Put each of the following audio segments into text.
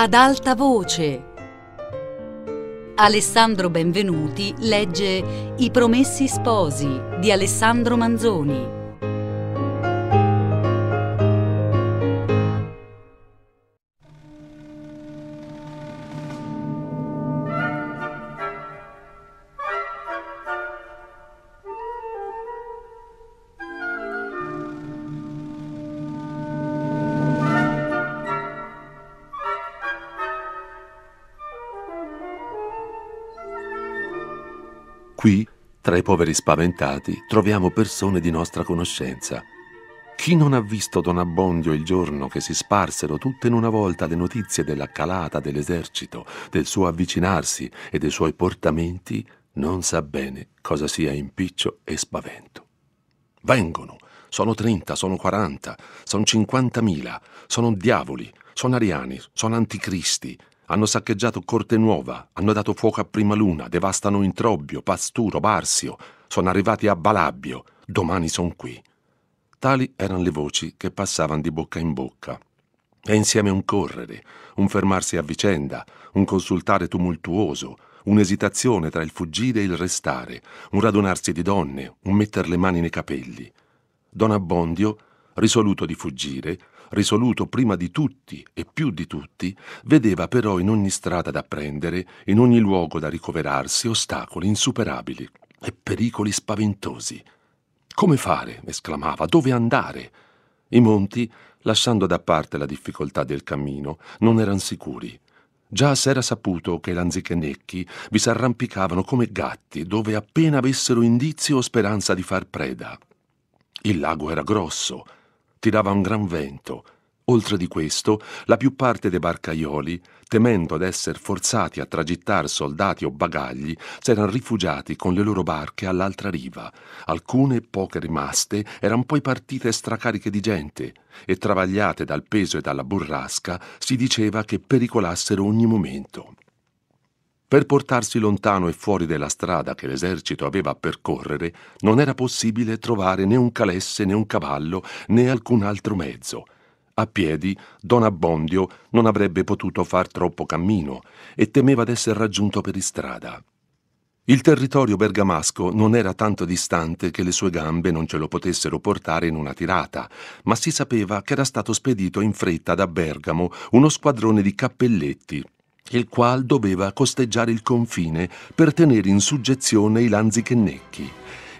Ad alta voce. Alessandro Benvenuti legge I promessi sposi di Alessandro Manzoni. Qui, tra i poveri spaventati, troviamo persone di nostra conoscenza. Chi non ha visto Don Abbondio il giorno che si sparsero tutte in una volta le notizie della calata dell'esercito, del suo avvicinarsi e dei suoi portamenti, non sa bene cosa sia impiccio e spavento. Vengono, sono 30, sono 40, sono 50.000, sono diavoli, sono ariani, sono anticristi, hanno saccheggiato Corte Nuova, hanno dato fuoco a Prima Luna, devastano Introbbio, Pasturo, Barsio, sono arrivati a Balabbio, domani son qui. Tali erano le voci che passavano di bocca in bocca. E insieme un correre, un fermarsi a vicenda, un consultare tumultuoso, un'esitazione tra il fuggire e il restare, un radunarsi di donne, un metter le mani nei capelli. Don Abbondio, risoluto di fuggire, risoluto prima di tutti e più di tutti, vedeva però in ogni strada da prendere, in ogni luogo da ricoverarsi, ostacoli insuperabili e pericoli spaventosi. Come fare? esclamava, dove andare? I monti, lasciando da parte la difficoltà del cammino, non erano sicuri. Già s'era saputo che i lanzichenecchi vi si arrampicavano come gatti dove appena avessero indizio o speranza di far preda. Il lago era grosso, tirava un gran vento. Oltre di questo, la più parte dei barcaioli, temendo ad essere forzati a tragittar soldati o bagagli, s'erano rifugiati con le loro barche all'altra riva. Alcune, poche rimaste, erano poi partite stracariche di gente e, travagliate dal peso e dalla burrasca, si diceva che pericolassero ogni momento. Per portarsi lontano e fuori della strada che l'esercito aveva a percorrere, non era possibile trovare né un calesse né un cavallo né alcun altro mezzo. A piedi, Don Abbondio non avrebbe potuto far troppo cammino e temeva d'essere raggiunto per istrada. Il territorio bergamasco non era tanto distante che le sue gambe non ce lo potessero portare in una tirata, ma si sapeva che era stato spedito in fretta da Bergamo uno squadrone di cappelletti il qual doveva costeggiare il confine per tenere in suggezione i lanzichennecchi.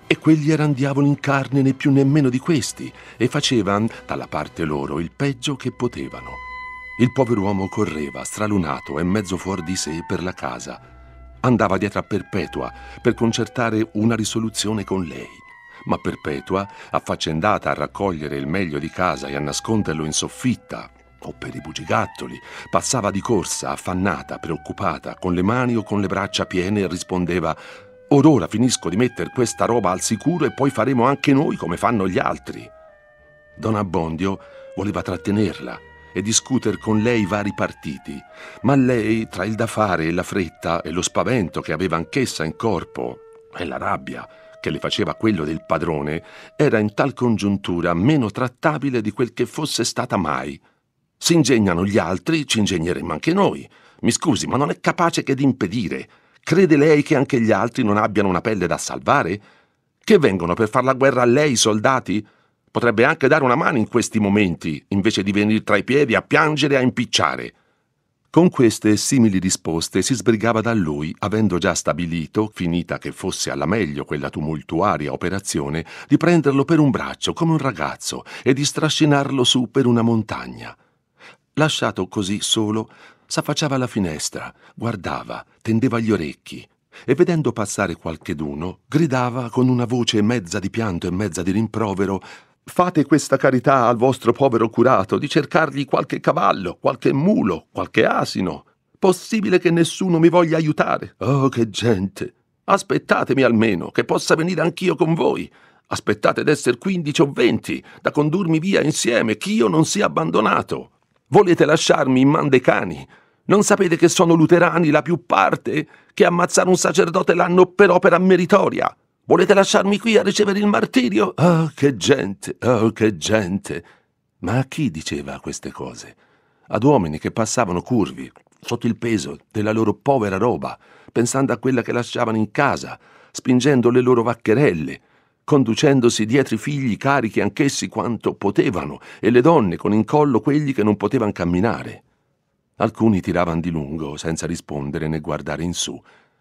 E quegli eran diavoli in carne né più nemmeno di questi, e facevan, dalla parte loro, il peggio che potevano. Il povero uomo correva, stralunato e mezzo fuori di sé, per la casa. Andava dietro a Perpetua per concertare una risoluzione con lei. Ma Perpetua, affaccendata a raccogliere il meglio di casa e a nasconderlo in soffitta o per i bugigattoli. Passava di corsa, affannata, preoccupata, con le mani o con le braccia piene e rispondeva Or ora finisco di mettere questa roba al sicuro e poi faremo anche noi come fanno gli altri. Don Abbondio voleva trattenerla e discutere con lei vari partiti, ma lei, tra il da fare e la fretta e lo spavento che aveva anch'essa in corpo e la rabbia, che le faceva quello del padrone, era in tal congiuntura meno trattabile di quel che fosse stata mai. Si ingegnano gli altri, ci ingegneremmo anche noi. Mi scusi, ma non è capace che di impedire. Crede lei che anche gli altri non abbiano una pelle da salvare? Che vengono per far la guerra a lei, soldati? Potrebbe anche dare una mano in questi momenti, invece di venire tra i piedi a piangere e a impicciare. Con queste simili risposte si sbrigava da lui, avendo già stabilito, finita che fosse alla meglio quella tumultuaria operazione, di prenderlo per un braccio come un ragazzo e di strascinarlo su per una montagna. Lasciato così solo, s'affacciava alla finestra, guardava, tendeva gli orecchi e vedendo passare qualcheduno, gridava con una voce mezza di pianto e mezza di rimprovero Fate questa carità al vostro povero curato di cercargli qualche cavallo, qualche mulo, qualche asino. Possibile che nessuno mi voglia aiutare. Oh, che gente! Aspettatemi almeno, che possa venire anch'io con voi. Aspettate d'essere quindici o venti, da condurmi via insieme, ch'io non sia abbandonato. Volete lasciarmi in man dei cani? Non sapete che sono luterani la più parte? Che ammazzare un sacerdote l'hanno per opera meritoria? Volete lasciarmi qui a ricevere il martirio? Oh, che gente, oh, che gente! Ma a chi diceva queste cose? Ad uomini che passavano curvi, sotto il peso della loro povera roba, pensando a quella che lasciavano in casa, spingendo le loro vaccherelle, conducendosi dietro i figli carichi anch'essi quanto potevano, e le donne con in collo quelli che non potevano camminare. Alcuni tiravano di lungo, senza rispondere né guardare in su.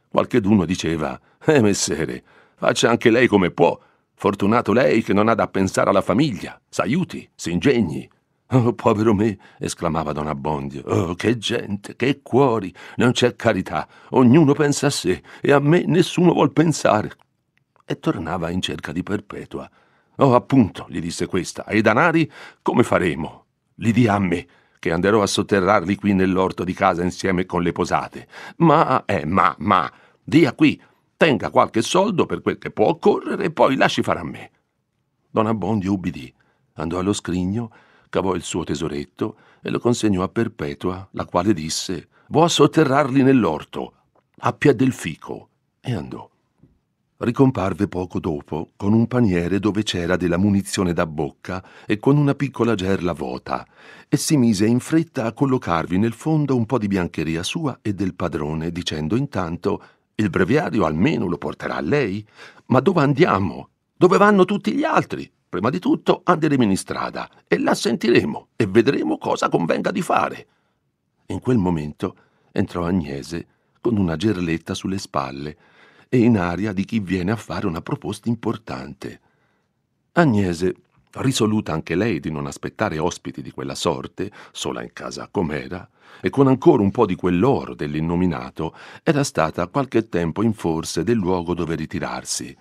Qualcheduno diceva: Eh, messere, faccia anche lei come può. Fortunato lei che non ha da pensare alla famiglia. S'aiuti, s'ingegni. Oh, povero me! esclamava Don Abbondio. Oh, che gente, che cuori! Non c'è carità. Ognuno pensa a sé e a me nessuno vuol pensare e tornava in cerca di Perpetua. Oh, appunto, gli disse questa, e i danari come faremo? Li dia a me, che anderò a sotterrarli qui nell'orto di casa insieme con le posate. Ma, eh, ma, ma, dia qui, tenga qualche soldo per quel che può occorrere e poi lasci fare a me. Don Abbondio ubbidì, andò allo scrigno, cavò il suo tesoretto e lo consegnò a Perpetua, la quale disse: vuoi sotterrarli nell'orto, a piè del fico, e andò ricomparve poco dopo con un paniere dove c'era della munizione da bocca e con una piccola gerla vuota, e si mise in fretta a collocarvi nel fondo un po' di biancheria sua e del padrone, dicendo intanto il breviario almeno lo porterà a lei. Ma dove andiamo? Dove vanno tutti gli altri? Prima di tutto andremo in strada e la sentiremo e vedremo cosa convenga di fare. In quel momento entrò Agnese con una gerletta sulle spalle e in aria di chi viene a fare una proposta importante. Agnese, risoluta anche lei di non aspettare ospiti di quella sorte, sola in casa com'era, e con ancora un po' di quell'oro dell'innominato, era stata qualche tempo in forse del luogo dove ritirarsi,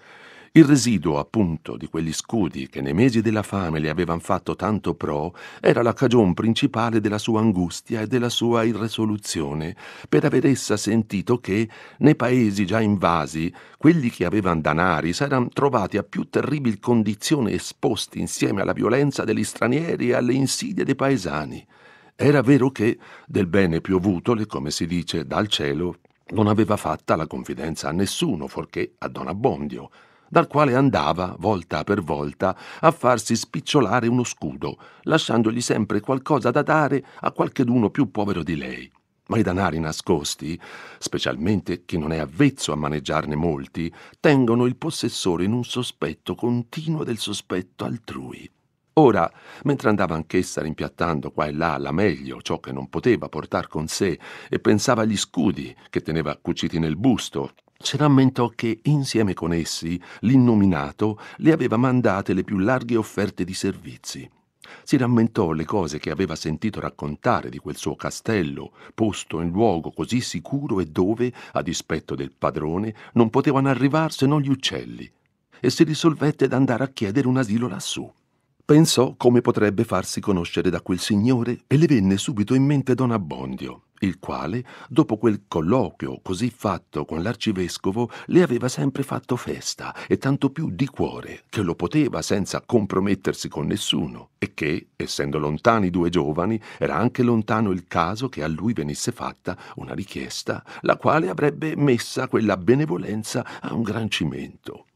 il residuo, appunto, di quegli scudi che nei mesi della fame le avevano fatto tanto pro, era la cagion principale della sua angustia e della sua irresoluzione, per aver essa sentito che, nei paesi già invasi, quelli che avevano danari s'erano trovati a più terribil condizione esposti insieme alla violenza degli stranieri e alle insidie dei paesani. Era vero che, del bene piovutole, come si dice, dal cielo, non aveva fatta la confidenza a nessuno, forché a Don Abbondio, dal quale andava, volta per volta, a farsi spicciolare uno scudo, lasciandogli sempre qualcosa da dare a qualcheduno più povero di lei. Ma i danari nascosti, specialmente chi non è avvezzo a maneggiarne molti, tengono il possessore in un sospetto continuo del sospetto altrui. Ora, mentre andava anch'essa rimpiattando qua e là la meglio ciò che non poteva portar con sé e pensava agli scudi che teneva cuciti nel busto si rammentò che insieme con essi l'innominato le aveva mandate le più larghe offerte di servizi. Si rammentò le cose che aveva sentito raccontare di quel suo castello, posto in luogo così sicuro e dove, a dispetto del padrone, non potevano arrivar se non gli uccelli, e si risolvette ad andare a chiedere un asilo lassù. Pensò come potrebbe farsi conoscere da quel signore e le venne subito in mente Don Abbondio, il quale, dopo quel colloquio così fatto con l'arcivescovo, le aveva sempre fatto festa, e tanto più di cuore, che lo poteva senza compromettersi con nessuno, e che, essendo lontani due giovani, era anche lontano il caso che a lui venisse fatta una richiesta, la quale avrebbe messa quella benevolenza a un gran cimento.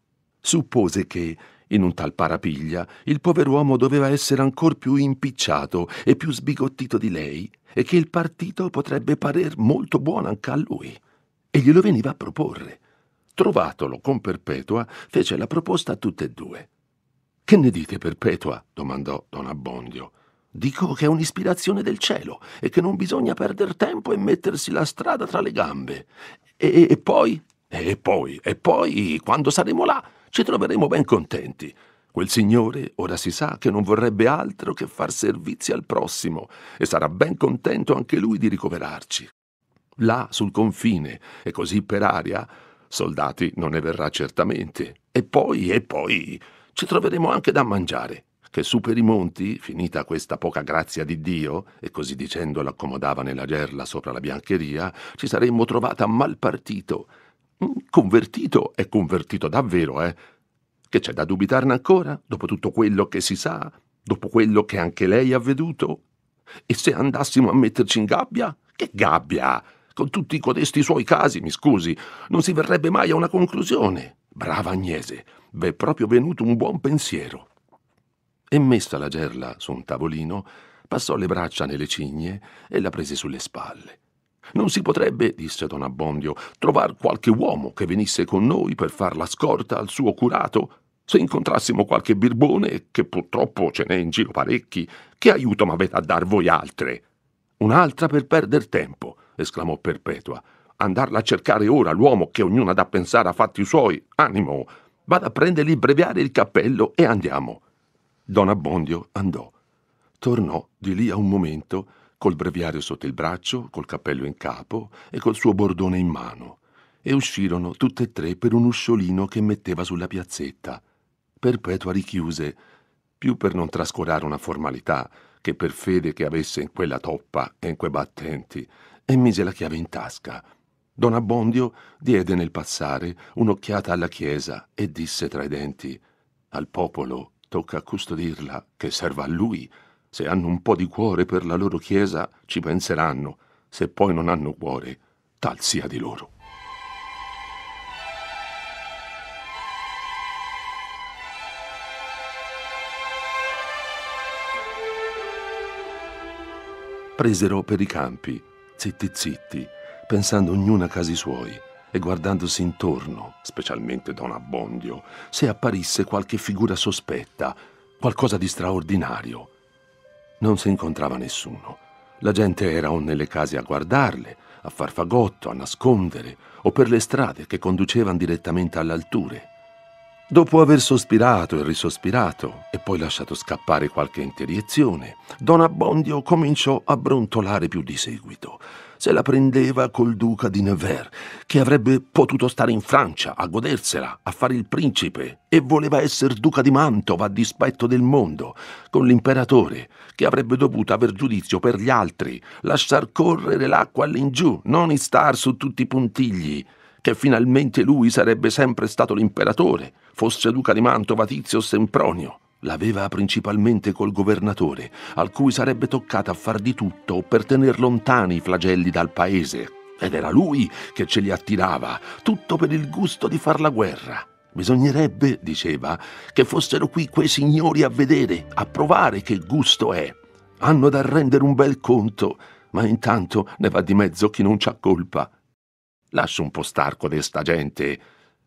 Suppose che, in un tal parapiglia, il pover'uomo doveva essere ancor più impicciato e più sbigottito di lei, e che il partito potrebbe parer molto buono anche a lui. E glielo veniva a proporre. Trovatolo con Perpetua, fece la proposta a tutte e due. Che ne dite, Perpetua? domandò Don Abbondio. Dico che è un'ispirazione del cielo e che non bisogna perdere tempo e mettersi la strada tra le gambe. E, e, e poi? E poi? E poi? Quando saremo là? ci troveremo ben contenti. Quel signore ora si sa che non vorrebbe altro che far servizi al prossimo e sarà ben contento anche lui di ricoverarci. Là sul confine e così per aria, soldati non ne verrà certamente. E poi, e poi, ci troveremo anche da mangiare. Che su per i monti, finita questa poca grazia di Dio, e così dicendo l'accomodava nella gerla sopra la biancheria, ci saremmo trovata mal partito convertito è convertito davvero, eh? Che c'è da dubitarne ancora, dopo tutto quello che si sa, dopo quello che anche lei ha veduto? E se andassimo a metterci in gabbia? Che gabbia! Con tutti codesti suoi casi, mi scusi, non si verrebbe mai a una conclusione. Brava Agnese, v'è proprio venuto un buon pensiero. E messa la gerla su un tavolino, passò le braccia nelle cigne e la prese sulle spalle. Non si potrebbe, disse don Abbondio, trovar qualche uomo che venisse con noi per far la scorta al suo curato? Se incontrassimo qualche birbone, che purtroppo ce n'è in giro parecchi, che aiuto m'avete a dar voi altre? Un'altra per perdere tempo, esclamò Perpetua. Andarla a cercare ora l'uomo che ognuna da pensare a fatti suoi. Animo! Vada a prendergli il breviare il cappello e andiamo. Don Abbondio andò. Tornò di lì a un momento col breviario sotto il braccio, col cappello in capo e col suo bordone in mano, e uscirono tutte e tre per un usciolino che metteva sulla piazzetta, perpetua richiuse, più per non trascurare una formalità che per fede che avesse in quella toppa e in quei battenti, e mise la chiave in tasca. Don Abbondio diede nel passare un'occhiata alla chiesa e disse tra i denti: Al popolo tocca custodirla, che serva a lui se hanno un po' di cuore per la loro Chiesa, ci penseranno. Se poi non hanno cuore, tal sia di loro. Presero per i campi, zitti zitti, pensando ognuna a casi suoi e guardandosi intorno, specialmente Don Abbondio, se apparisse qualche figura sospetta, qualcosa di straordinario, non si incontrava nessuno. La gente era o nelle case a guardarle, a far fagotto, a nascondere, o per le strade che conducevano direttamente alle alture. Dopo aver sospirato e risospirato e poi lasciato scappare qualche interiezione, Don Abbondio cominciò a brontolare più di seguito se la prendeva col duca di Nevers, che avrebbe potuto stare in Francia a godersela, a fare il principe, e voleva essere duca di Mantova a dispetto del mondo, con l'imperatore, che avrebbe dovuto aver giudizio per gli altri, lasciar correre l'acqua all'ingiù, non star su tutti i puntigli, che finalmente lui sarebbe sempre stato l'imperatore, fosse duca di Mantova Tizio Sempronio l'aveva principalmente col governatore, al cui sarebbe toccata far di tutto per tener lontani i flagelli dal paese. Ed era lui che ce li attirava, tutto per il gusto di far la guerra. Bisognerebbe, diceva, che fossero qui quei signori a vedere, a provare che gusto è. Hanno da rendere un bel conto, ma intanto ne va di mezzo chi non c'ha colpa. Lascia un po' starco de gente,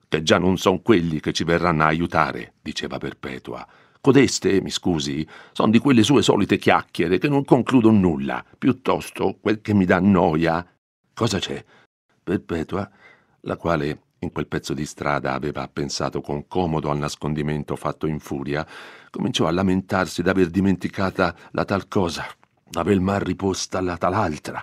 che già non son quelli che ci verranno a aiutare, diceva Perpetua Codeste, mi scusi, sono di quelle sue solite chiacchiere che non concludo nulla, piuttosto quel che mi dà noia. Cosa c'è? Perpetua, la quale in quel pezzo di strada aveva pensato con comodo al nascondimento fatto in furia, cominciò a lamentarsi d'aver dimenticata la tal cosa, d'aver mal riposta la tal altra,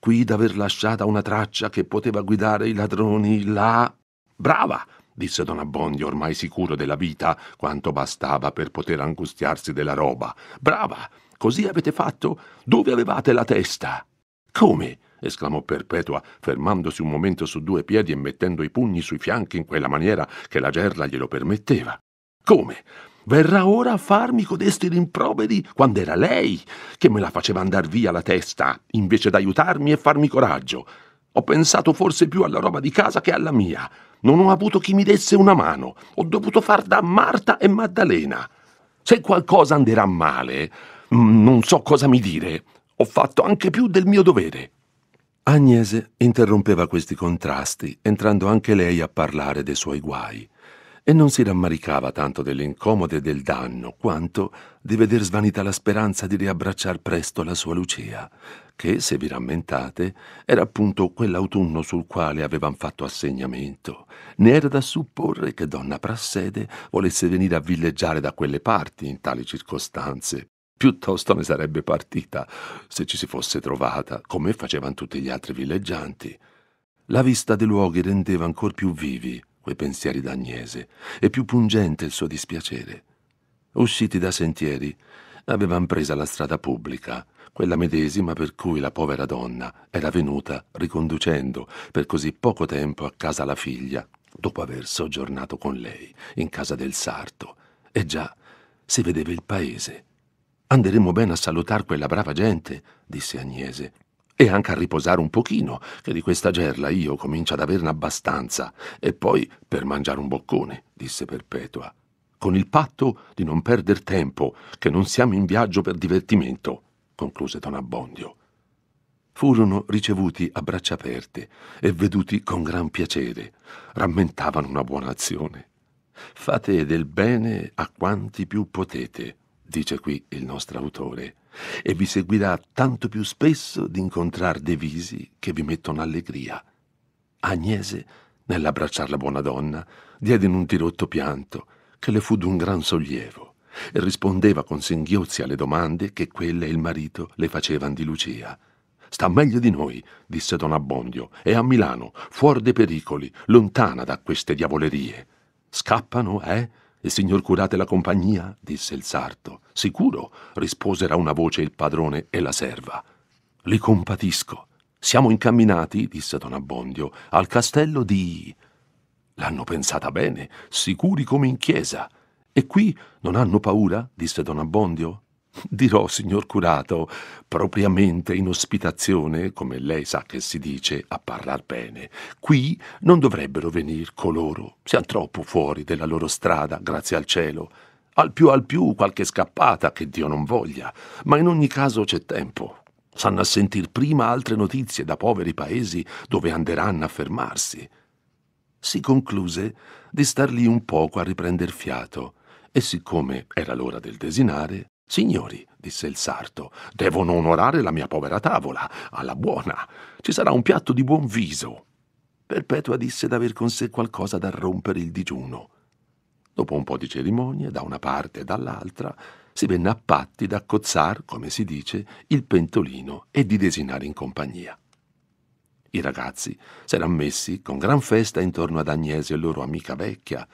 qui d'aver lasciata una traccia che poteva guidare i ladroni là. Brava! disse don Abbondio ormai sicuro della vita quanto bastava per poter angustiarsi della roba. Brava! Così avete fatto? Dove avevate la testa? Come? esclamò Perpetua, fermandosi un momento su due piedi e mettendo i pugni sui fianchi in quella maniera che la gerla glielo permetteva. Come? Verrà ora a farmi codesti rimproveri quando era lei che me la faceva andar via la testa, invece d'aiutarmi e farmi coraggio. Ho pensato forse più alla roba di casa che alla mia. Non ho avuto chi mi desse una mano. Ho dovuto far da Marta e Maddalena. Se qualcosa andrà male, mm, non so cosa mi dire. Ho fatto anche più del mio dovere. Agnese interrompeva questi contrasti, entrando anche lei a parlare dei suoi guai, e non si rammaricava tanto delle incomode del danno quanto di veder svanita la speranza di riabbracciar presto la sua Lucia, che, se vi rammentate, era appunto quell'autunno sul quale avevano fatto assegnamento. Ne era da supporre che donna Prassede volesse venire a villeggiare da quelle parti in tali circostanze. Piuttosto ne sarebbe partita, se ci si fosse trovata, come facevano tutti gli altri villeggianti. La vista dei luoghi rendeva ancor più vivi quei pensieri d'Agnese e più pungente il suo dispiacere. Usciti da sentieri, avevano presa la strada pubblica, quella medesima per cui la povera donna era venuta riconducendo per così poco tempo a casa la figlia, dopo aver soggiornato con lei in casa del sarto. E già si vedeva il paese. Anderemo bene a salutar quella brava gente, disse Agnese, e anche a riposare un pochino, che di questa gerla io comincio ad averne abbastanza, e poi per mangiare un boccone, disse Perpetua con il patto di non perder tempo, che non siamo in viaggio per divertimento, concluse don Abbondio. Furono ricevuti a braccia aperte e veduti con gran piacere. Rammentavano una buona azione. Fate del bene a quanti più potete, dice qui il nostro autore, e vi seguirà tanto più spesso di incontrar visi che vi mettono allegria. Agnese, nell'abbracciar la buona donna, diede in un dirotto pianto che le fu d'un gran sollievo e rispondeva con singhiozzi alle domande che quella e il marito le facevano di Lucia. Sta meglio di noi, disse don Abbondio, è a Milano, fuori dei pericoli, lontana da queste diavolerie. Scappano, eh? Il signor curate la compagnia? disse il sarto. Sicuro, risposero a una voce il padrone e la serva. Li compatisco. Siamo incamminati, disse don Abbondio, al castello di L'hanno pensata bene, sicuri come in chiesa. E qui non hanno paura? disse don Abbondio. Dirò, signor curato, propriamente in ospitazione, come lei sa che si dice, a parlar bene. Qui non dovrebbero venir coloro, siamo troppo fuori della loro strada, grazie al cielo. Al più al più qualche scappata, che Dio non voglia, ma in ogni caso c'è tempo. Sanno a sentir prima altre notizie da poveri paesi dove anderanno a fermarsi si concluse di star lì un poco a riprender fiato e siccome era l'ora del desinare, Signori, disse il sarto, devono onorare la mia povera tavola, alla buona. Ci sarà un piatto di buon viso. Perpetua disse d'aver con sé qualcosa da rompere il digiuno. Dopo un po' di cerimonie, da una parte e dall'altra, si venne a patti d'accozzar, come si dice, il pentolino e di desinare in compagnia. I ragazzi s'eran messi con gran festa intorno ad Agnese e loro amica vecchia.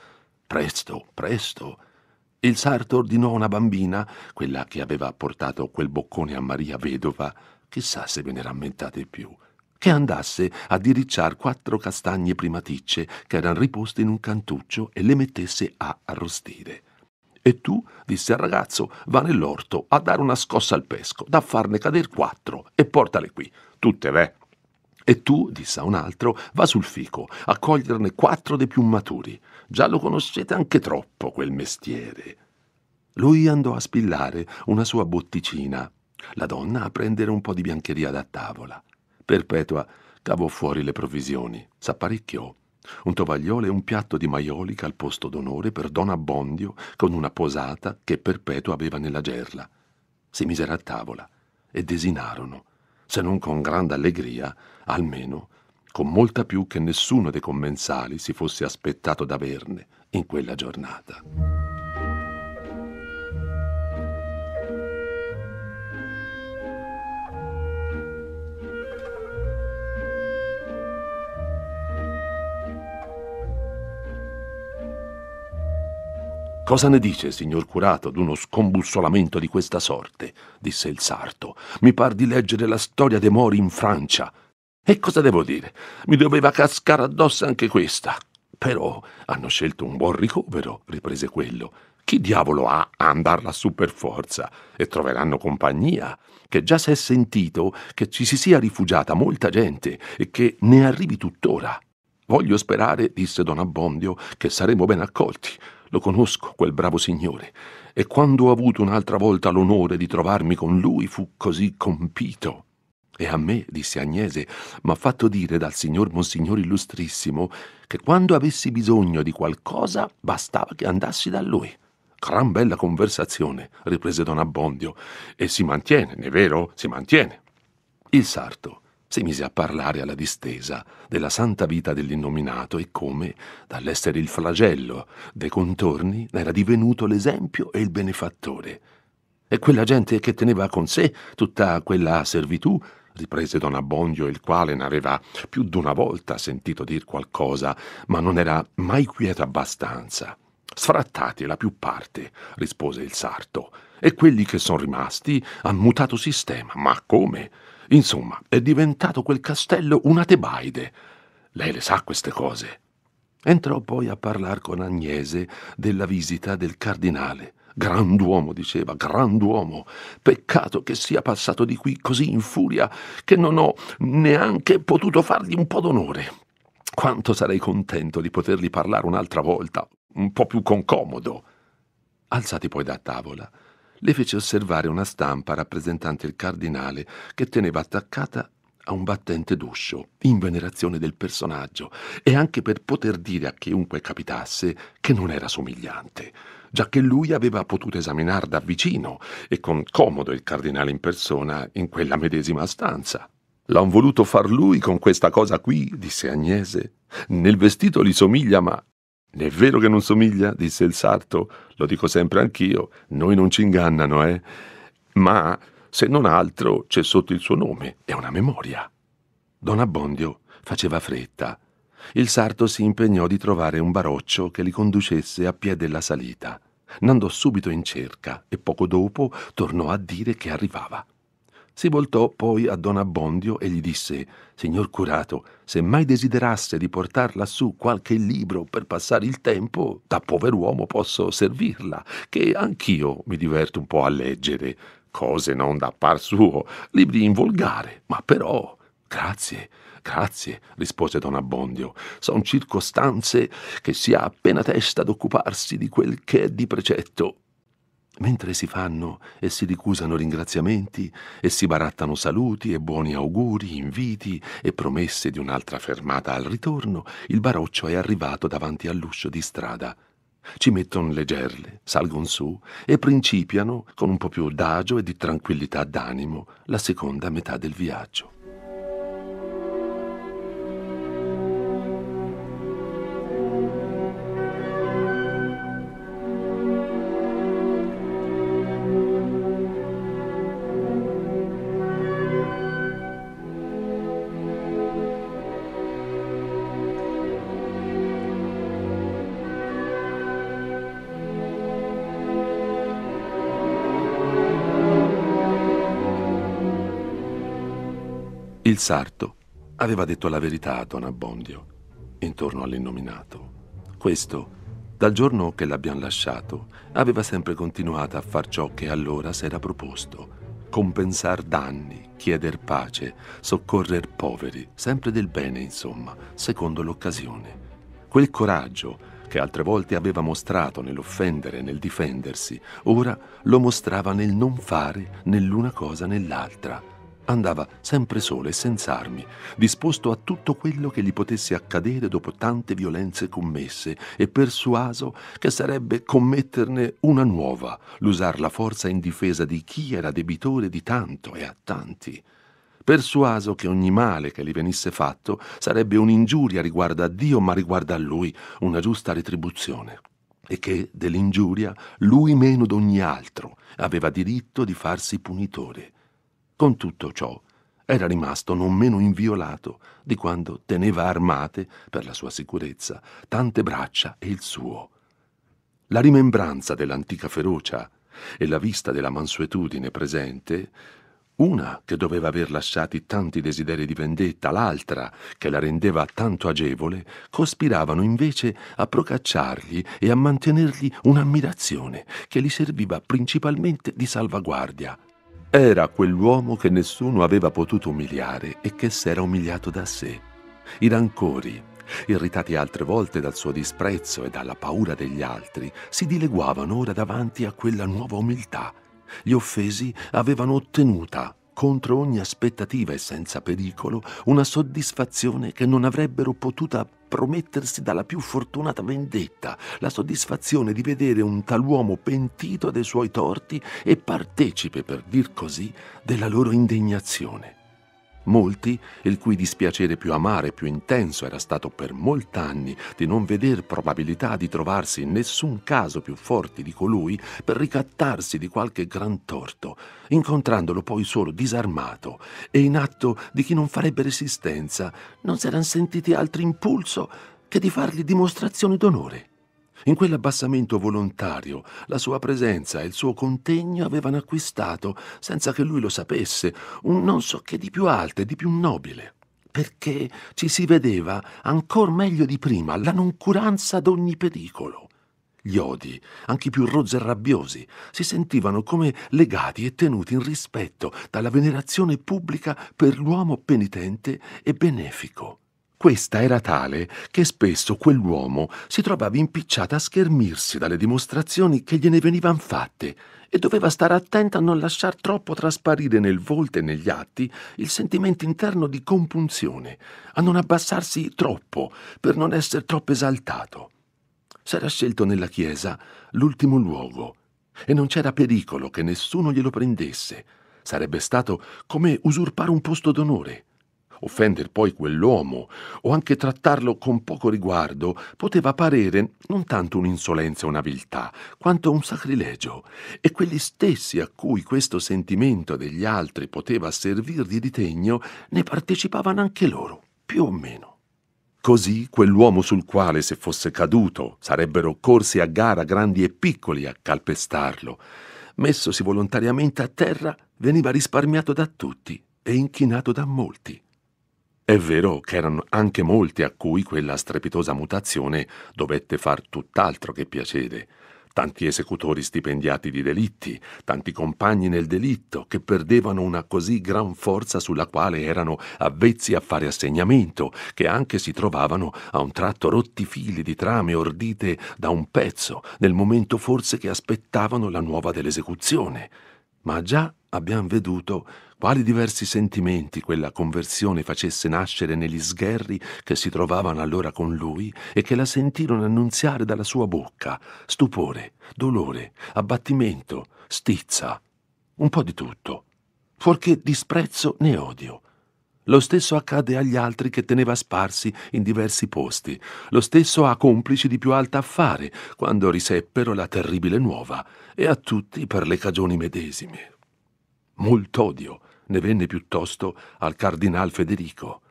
Presto, presto. Il sarto ordinò una bambina, quella che aveva portato quel boccone a Maria vedova, chissà se ve ne rammentate più, che andasse a diricciar quattro castagne primaticce che erano riposte in un cantuccio e le mettesse a arrostire. E tu, disse al ragazzo, va nell'orto a dare una scossa al pesco, da farne cadere quattro e portale qui. Tutte re. E tu, disse a un altro, va sul fico a coglierne quattro dei più maturi. Già lo conoscete anche troppo quel mestiere. Lui andò a spillare una sua botticina, la donna a prendere un po' di biancheria da tavola. Perpetua cavò fuori le provisioni, s'apparecchiò. Un tovagliolo e un piatto di maiolica al posto d'onore per Don Abbondio con una posata che Perpetua aveva nella gerla. Si misero a tavola e desinarono se non con grande allegria, almeno con molta più che nessuno dei commensali si fosse aspettato d'averne in quella giornata. Cosa ne dice, signor curato, d'uno scombussolamento di questa sorte? disse il sarto. Mi par di leggere la storia dei mori in Francia. E cosa devo dire? Mi doveva cascare addosso anche questa. Però hanno scelto un buon ricovero, riprese quello. Chi diavolo ha a andar lassù per forza? E troveranno compagnia, che già si è sentito che ci si sia rifugiata molta gente e che ne arrivi tuttora. Voglio sperare, disse don Abbondio, che saremo ben accolti lo conosco, quel bravo signore, e quando ho avuto un'altra volta l'onore di trovarmi con lui fu così compito. E a me, disse Agnese, m'ha fatto dire dal signor Monsignor Illustrissimo che quando avessi bisogno di qualcosa bastava che andassi da lui. Gran bella conversazione, riprese don Abbondio, e si mantiene, è vero? Si mantiene. Il sarto si mise a parlare alla distesa della santa vita dell'innominato e come, dall'essere il flagello dei contorni, era divenuto l'esempio e il benefattore. E quella gente che teneva con sé tutta quella servitù, riprese don Abbondio, il quale ne aveva più d'una volta sentito dir qualcosa, ma non era mai quieto abbastanza. Sfrattati la più parte, rispose il sarto, e quelli che sono rimasti hanno mutato sistema. Ma come? Insomma, è diventato quel castello una tebaide. Lei le sa queste cose. Entrò poi a parlare con Agnese della visita del cardinale. Grand'uomo, diceva, grand'uomo. Peccato che sia passato di qui così in furia che non ho neanche potuto fargli un po' d'onore. Quanto sarei contento di potergli parlare un'altra volta, un po' più con comodo. Alzati poi da tavola, le fece osservare una stampa rappresentante il cardinale che teneva attaccata a un battente d'uscio, in venerazione del personaggio, e anche per poter dire a chiunque capitasse che non era somigliante, giacché lui aveva potuto esaminar da vicino e con comodo il cardinale in persona in quella medesima stanza. L'han voluto far lui con questa cosa qui, disse Agnese. Nel vestito gli somiglia, ma è vero che non somiglia? disse il sarto. Lo dico sempre anch'io, noi non ci ingannano, eh? Ma, se non altro, c'è sotto il suo nome, è una memoria. Don Abbondio faceva fretta. Il sarto si impegnò di trovare un baroccio che li conducesse a piè della salita. N'andò subito in cerca e poco dopo tornò a dire che arrivava. Si voltò poi a don Abbondio e gli disse Signor curato, se mai desiderasse di portar lassù qualche libro per passare il tempo, da pover'uomo posso servirla, che anch'io mi diverto un po' a leggere, cose non da par suo, libri in volgare, ma però. Grazie, grazie, rispose don Abbondio. Sono circostanze che si ha appena testa ad occuparsi di quel che è di precetto mentre si fanno e si ricusano ringraziamenti e si barattano saluti e buoni auguri, inviti e promesse di un'altra fermata al ritorno, il baroccio è arrivato davanti all'uscio di strada. Ci mettono le gerle, salgono su e principiano, con un po' più d'agio e di tranquillità d'animo, la seconda metà del viaggio. sarto aveva detto la verità a Don Abbondio intorno all'innominato. Questo, dal giorno che l'abbiamo lasciato, aveva sempre continuato a far ciò che allora si era proposto, compensar danni, chieder pace, soccorrer poveri, sempre del bene, insomma, secondo l'occasione. Quel coraggio che altre volte aveva mostrato nell'offendere, nel difendersi, ora lo mostrava nel non fare né l'una cosa né l'altra andava sempre solo e senza armi, disposto a tutto quello che gli potesse accadere dopo tante violenze commesse e persuaso che sarebbe commetterne una nuova, l'usar la forza in difesa di chi era debitore di tanto e a tanti. Persuaso che ogni male che gli venisse fatto sarebbe un'ingiuria riguardo a Dio, ma riguardo a lui una giusta retribuzione e che dell'ingiuria lui meno d'ogni altro aveva diritto di farsi punitore con tutto ciò, era rimasto non meno inviolato di quando teneva armate, per la sua sicurezza, tante braccia e il suo. La rimembranza dell'antica ferocia e la vista della mansuetudine presente, una che doveva aver lasciati tanti desideri di vendetta, l'altra che la rendeva tanto agevole, cospiravano invece a procacciargli e a mantenergli un'ammirazione che gli serviva principalmente di salvaguardia era quell'uomo che nessuno aveva potuto umiliare e che s'era umiliato da sé. I rancori, irritati altre volte dal suo disprezzo e dalla paura degli altri, si dileguavano ora davanti a quella nuova umiltà. Gli offesi avevano ottenuta, contro ogni aspettativa e senza pericolo, una soddisfazione che non avrebbero potuta promettersi dalla più fortunata vendetta, la soddisfazione di vedere un tal uomo pentito dei suoi torti e partecipe, per dir così, della loro indignazione. Molti, il cui dispiacere più amare e più intenso era stato per molti anni di non veder probabilità di trovarsi in nessun caso più forti di colui per ricattarsi di qualche gran torto, incontrandolo poi solo disarmato e in atto di chi non farebbe resistenza, non s'eran sentiti altri impulso che di fargli dimostrazione d'onore. In quell'abbassamento volontario la sua presenza e il suo contegno avevano acquistato, senza che lui lo sapesse, un non so che di più alto e di più nobile perché ci si vedeva ancor meglio di prima la noncuranza d'ogni pericolo. Gli odi, anche i più rozzi e rabbiosi, si sentivano come legati e tenuti in rispetto dalla venerazione pubblica per l'uomo penitente e benefico. Questa era tale che spesso quell'uomo si trovava impicciata a schermirsi dalle dimostrazioni che gliene venivan fatte e doveva stare attenta a non lasciar troppo trasparire nel volto e negli atti il sentimento interno di compunzione, a non abbassarsi troppo per non essere troppo esaltato. S'era scelto nella chiesa l'ultimo luogo e non c'era pericolo che nessuno glielo prendesse. Sarebbe stato come usurpare un posto d'onore Offender poi quell'uomo o anche trattarlo con poco riguardo poteva parere non tanto un'insolenza o una viltà, quanto un sacrilegio, e quelli stessi a cui questo sentimento degli altri poteva servir di ritegno ne partecipavano anche loro, più o meno. Così quell'uomo sul quale, se fosse caduto, sarebbero corsi a gara grandi e piccoli a calpestarlo, messosi volontariamente a terra, veniva risparmiato da tutti e inchinato da molti. È vero che erano anche molti a cui quella strepitosa mutazione dovette far tutt'altro che piacere. Tanti esecutori stipendiati di delitti, tanti compagni nel delitto che perdevano una così gran forza sulla quale erano avvezzi a fare assegnamento, che anche si trovavano a un tratto rotti fili di trame ordite da un pezzo, nel momento forse che aspettavano la nuova dell'esecuzione. Ma già abbiamo veduto quali diversi sentimenti quella conversione facesse nascere negli sgherri che si trovavano allora con lui e che la sentirono annunziare dalla sua bocca stupore, dolore, abbattimento, stizza, un po' di tutto, fuorché disprezzo né odio. Lo stesso accade agli altri che teneva sparsi in diversi posti, lo stesso a complici di più alta affare, quando riseppero la terribile nuova, e a tutti per le cagioni medesime. Molto odio, ne venne piuttosto al cardinal Federico.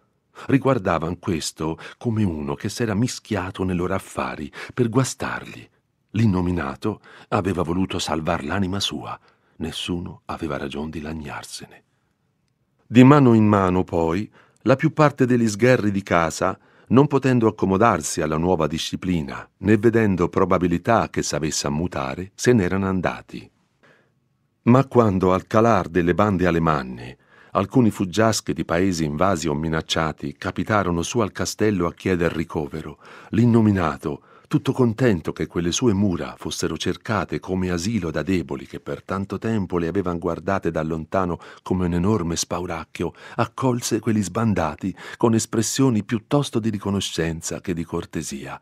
Riguardavano questo come uno che s'era mischiato nei loro affari per guastarli. L'innominato aveva voluto salvar l'anima sua. Nessuno aveva ragione di lagnarsene. Di mano in mano, poi, la più parte degli sgherri di casa, non potendo accomodarsi alla nuova disciplina, né vedendo probabilità che s'avesse a mutare, se n'erano andati ma quando al calar delle bande alemanne alcuni fuggiaschi di paesi invasi o minacciati capitarono su al castello a chieder ricovero, l'innominato, tutto contento che quelle sue mura fossero cercate come asilo da deboli che per tanto tempo le avevano guardate da lontano come un enorme spauracchio, accolse quegli sbandati con espressioni piuttosto di riconoscenza che di cortesia.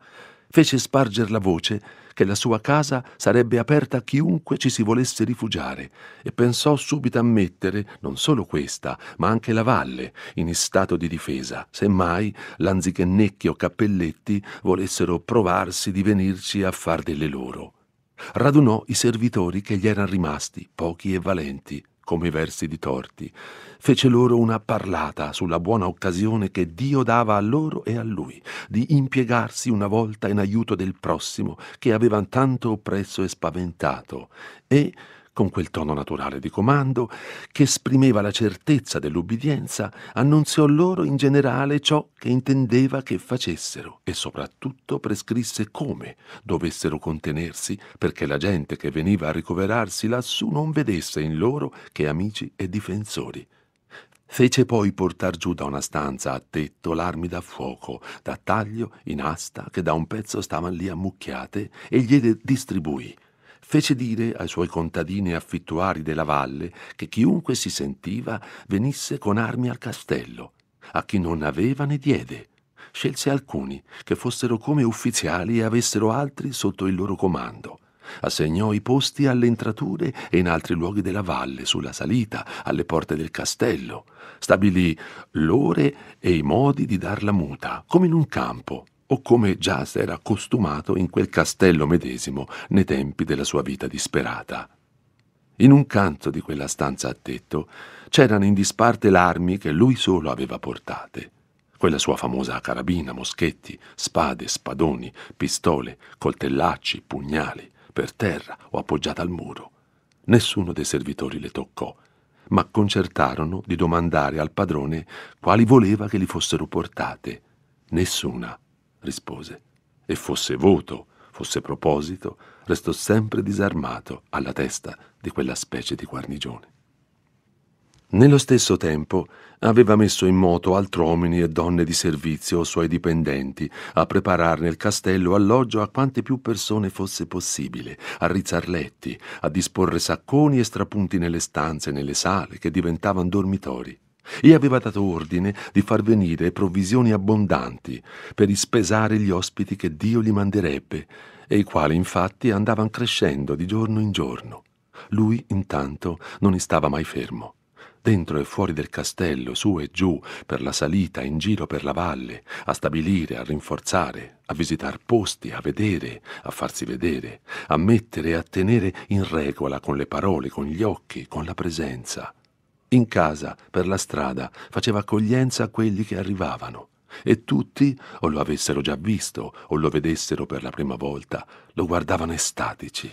Fece sparger la voce che la sua casa sarebbe aperta a chiunque ci si volesse rifugiare e pensò subito a mettere non solo questa, ma anche la valle in stato di difesa, semmai Lanzichenecchi o Cappelletti volessero provarsi di venirci a far delle loro. Radunò i servitori che gli erano rimasti, pochi e valenti, come i versi di Torti, fece loro una parlata sulla buona occasione che Dio dava a loro e a lui di impiegarsi una volta in aiuto del prossimo che avevano tanto oppresso e spaventato e con quel tono naturale di comando che esprimeva la certezza dell'ubbidienza, annunziò loro in generale ciò che intendeva che facessero e soprattutto prescrisse come dovessero contenersi perché la gente che veniva a ricoverarsi lassù non vedesse in loro che amici e difensori. Fece poi portar giù da una stanza a tetto l'armi da fuoco, da taglio in asta che da un pezzo stavan lì ammucchiate, e gliele distribuì fece dire ai suoi contadini affittuari della valle che chiunque si sentiva venisse con armi al castello, a chi non aveva ne diede. Scelse alcuni che fossero come ufficiali e avessero altri sotto il loro comando. Assegnò i posti alle entrature e in altri luoghi della valle, sulla salita, alle porte del castello. Stabilì l'ore e i modi di dar la muta, come in un campo, o come già s'era costumato in quel castello medesimo nei tempi della sua vita disperata. In un canto di quella stanza a tetto c'erano in disparte l'armi che lui solo aveva portate. Quella sua famosa carabina, moschetti, spade, spadoni, pistole, coltellacci, pugnali, per terra o appoggiata al muro. Nessuno dei servitori le toccò, ma concertarono di domandare al padrone quali voleva che gli fossero portate. Nessuna rispose, e fosse voto, fosse proposito, restò sempre disarmato alla testa di quella specie di guarnigione. Nello stesso tempo aveva messo in moto altri uomini e donne di servizio o suoi dipendenti a preparare nel castello alloggio a quante più persone fosse possibile, a rizzar letti, a disporre sacconi e strapunti nelle stanze, nelle sale che diventavano dormitori e aveva dato ordine di far venire provvisioni abbondanti per ispesare gli ospiti che Dio gli manderebbe, e i quali infatti andavano crescendo di giorno in giorno. Lui intanto non stava mai fermo. Dentro e fuori del castello, su e giù, per la salita, in giro per la valle, a stabilire, a rinforzare, a visitar posti, a vedere, a farsi vedere, a mettere e a tenere in regola con le parole, con gli occhi, con la presenza, in casa, per la strada, faceva accoglienza a quelli che arrivavano e tutti, o lo avessero già visto o lo vedessero per la prima volta, lo guardavano estatici,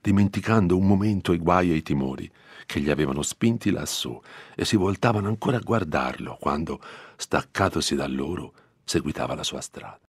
dimenticando un momento i guai e i timori che li avevano spinti lassù e si voltavano ancora a guardarlo quando, staccatosi da loro, seguitava la sua strada.